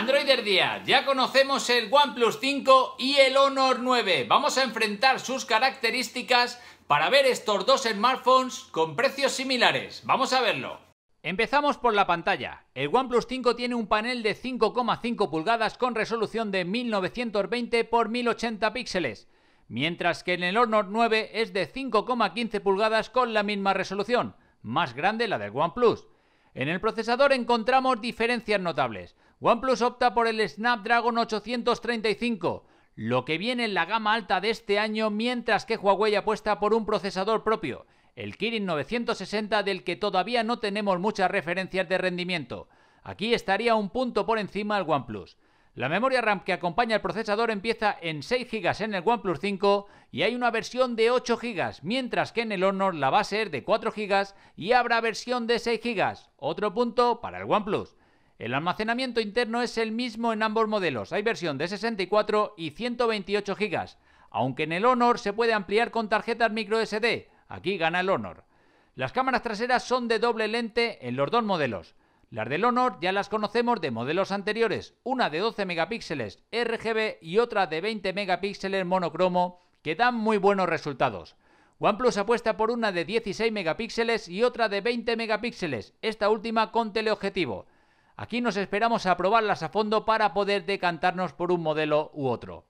Androider Día, ya conocemos el OnePlus 5 y el Honor 9. Vamos a enfrentar sus características para ver estos dos smartphones con precios similares. Vamos a verlo. Empezamos por la pantalla. El OnePlus 5 tiene un panel de 5,5 pulgadas con resolución de 1920 x 1080 píxeles, mientras que en el Honor 9 es de 5,15 pulgadas con la misma resolución, más grande la del OnePlus. En el procesador encontramos diferencias notables. OnePlus opta por el Snapdragon 835, lo que viene en la gama alta de este año, mientras que Huawei apuesta por un procesador propio, el Kirin 960 del que todavía no tenemos muchas referencias de rendimiento. Aquí estaría un punto por encima el OnePlus. La memoria RAM que acompaña el procesador empieza en 6 GB en el OnePlus 5 y hay una versión de 8 GB, mientras que en el Honor la va a ser de 4 GB y habrá versión de 6 GB. Otro punto para el OnePlus. El almacenamiento interno es el mismo en ambos modelos, hay versión de 64 y 128 GB, aunque en el Honor se puede ampliar con tarjetas microSD, aquí gana el Honor. Las cámaras traseras son de doble lente en los dos modelos. Las del Honor ya las conocemos de modelos anteriores, una de 12 megapíxeles RGB y otra de 20 megapíxeles monocromo, que dan muy buenos resultados. OnePlus apuesta por una de 16 megapíxeles y otra de 20 megapíxeles, esta última con teleobjetivo. Aquí nos esperamos a probarlas a fondo para poder decantarnos por un modelo u otro.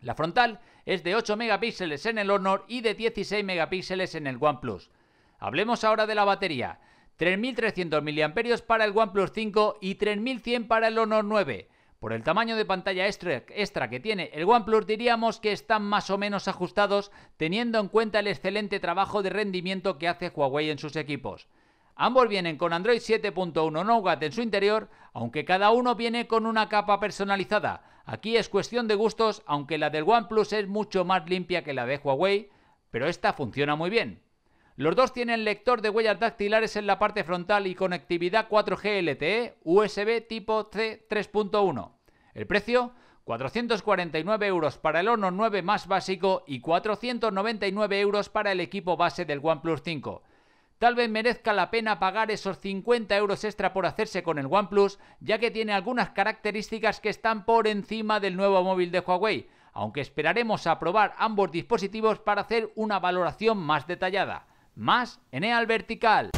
La frontal es de 8 megapíxeles en el Honor y de 16 megapíxeles en el OnePlus. Hablemos ahora de la batería. 3.300 mAh para el OnePlus 5 y 3.100 para el Honor 9. Por el tamaño de pantalla extra, que tiene el OnePlus diríamos que están más o menos ajustados teniendo en cuenta el excelente trabajo de rendimiento que hace Huawei en sus equipos. Ambos vienen con Android 7.1 Nougat en su interior, aunque cada uno viene con una capa personalizada. Aquí es cuestión de gustos, aunque la del OnePlus es mucho más limpia que la de Huawei, pero esta funciona muy bien. Los dos tienen lector de huellas dactilares en la parte frontal y conectividad 4G LTE USB tipo C 3.1. El precio, 449 euros para el Honor 9 más básico y 499 euros para el equipo base del OnePlus 5. Tal vez merezca la pena pagar esos 50 euros extra por hacerse con el OnePlus, ya que tiene algunas características que están por encima del nuevo móvil de Huawei, aunque esperaremos a probar ambos dispositivos para hacer una valoración más detallada. Más en EAL Vertical.